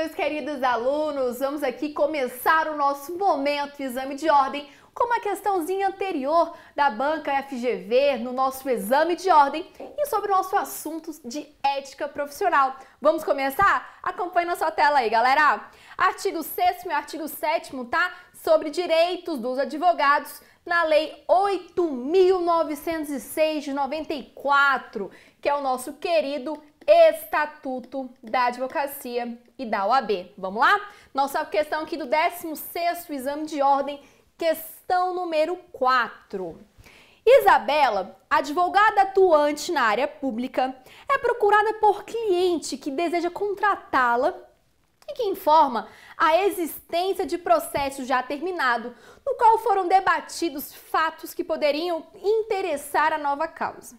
meus queridos alunos! Vamos aqui começar o nosso momento exame de ordem, com uma questãozinha anterior da banca FGV no nosso exame de ordem e sobre o nosso assunto de ética profissional. Vamos começar? Acompanhe na sua tela aí, galera! Artigo 6 e artigo 7 tá? Sobre direitos dos advogados na Lei 8.906 de 94, que é o nosso querido Estatuto da Advocacia e da OAB. Vamos lá? Nossa questão aqui do 16º Exame de Ordem, questão número 4. Isabela, advogada atuante na área pública, é procurada por cliente que deseja contratá-la e que informa a existência de processo já terminado, no qual foram debatidos fatos que poderiam interessar a nova causa.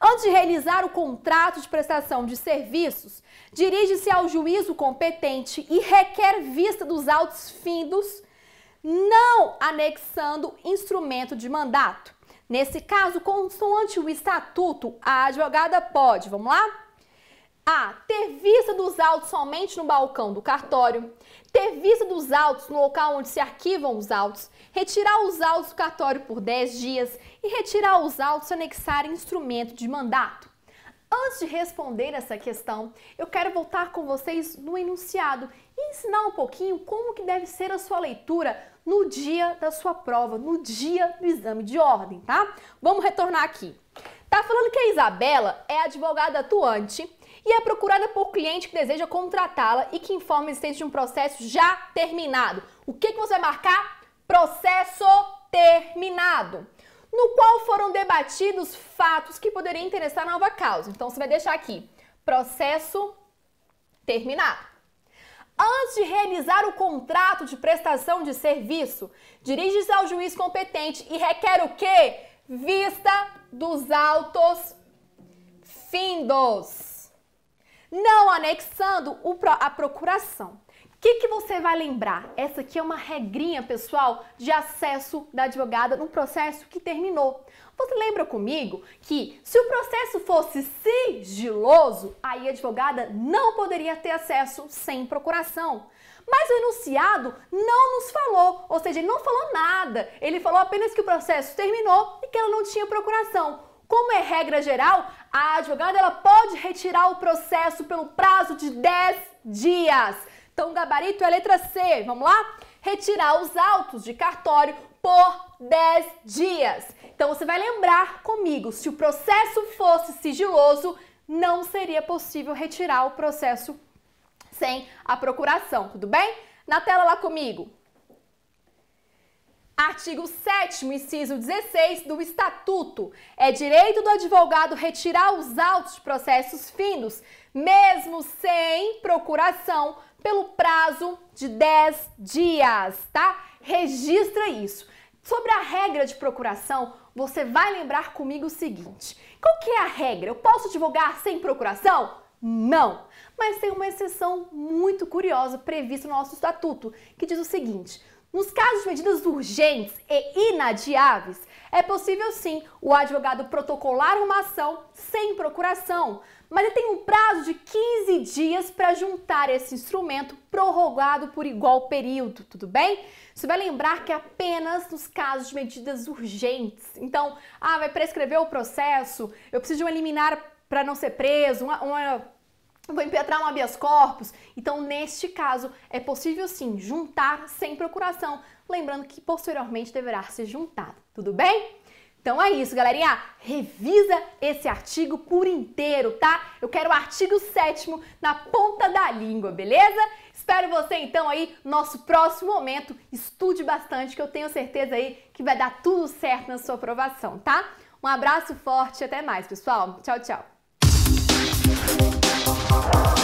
Antes de realizar o contrato de prestação de serviços, dirige-se ao juízo competente e requer vista dos autos findos, não anexando instrumento de mandato. Nesse caso, consoante o estatuto, a advogada pode, vamos lá? A. Ter vista dos autos somente no balcão do cartório. Ter vista dos autos no local onde se arquivam os autos. Retirar os autos do cartório por 10 dias. E retirar os autos e anexar instrumento de mandato. Antes de responder essa questão, eu quero voltar com vocês no enunciado e ensinar um pouquinho como que deve ser a sua leitura no dia da sua prova, no dia do exame de ordem, tá? Vamos retornar aqui. Tá falando que a Isabela é advogada atuante e é procurada por cliente que deseja contratá-la e que informa a existência de um processo já terminado. O que, que você vai marcar? Processo terminado no qual foram debatidos fatos que poderiam interessar a nova causa. Então você vai deixar aqui processo terminado. Antes de realizar o contrato de prestação de serviço, dirige-se ao juiz competente e requer o quê? Vista dos autos findos conexando a procuração. O que, que você vai lembrar? Essa aqui é uma regrinha, pessoal, de acesso da advogada no processo que terminou. Você lembra comigo que se o processo fosse sigiloso, aí a advogada não poderia ter acesso sem procuração. Mas o enunciado não nos falou, ou seja, ele não falou nada. Ele falou apenas que o processo terminou e que ela não tinha procuração. Como é regra geral, a advogada ela pode retirar o processo pelo prazo de 10 dias. Então, gabarito é a letra C. Vamos lá? Retirar os autos de cartório por 10 dias. Então, você vai lembrar comigo: se o processo fosse sigiloso, não seria possível retirar o processo sem a procuração, tudo bem? Na tela lá comigo. Artigo 7 inciso 16 do Estatuto. É direito do advogado retirar os autos de processos findos, mesmo sem procuração, pelo prazo de 10 dias, tá? Registra isso. Sobre a regra de procuração, você vai lembrar comigo o seguinte: qual que é a regra? Eu posso divulgar sem procuração? Não! Mas tem uma exceção muito curiosa prevista no nosso estatuto, que diz o seguinte: nos casos de medidas urgentes e inadiáveis, é possível sim o advogado protocolar uma ação sem procuração, mas ele tem um prazo de 15 dias para juntar esse instrumento prorrogado por igual período, tudo bem? Você vai lembrar que é apenas nos casos de medidas urgentes. Então, ah, vai prescrever o processo, eu preciso de para não ser preso, uma, uma vou impetrar um habeas corpus. Então, neste caso, é possível sim juntar sem procuração, lembrando que posteriormente deverá ser juntado. Tudo bem? Então é isso, galerinha. Revisa esse artigo por inteiro, tá? Eu quero o artigo 7 na ponta da língua, beleza? Espero você então aí nosso próximo momento. Estude bastante que eu tenho certeza aí que vai dar tudo certo na sua aprovação, tá? Um abraço forte e até mais, pessoal. Tchau, tchau. Bye.